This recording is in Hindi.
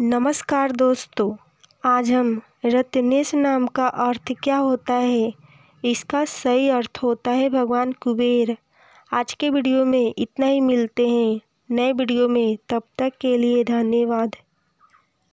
नमस्कार दोस्तों आज हम रत्नेश नाम का अर्थ क्या होता है इसका सही अर्थ होता है भगवान कुबेर आज के वीडियो में इतना ही मिलते हैं नए वीडियो में तब तक के लिए धन्यवाद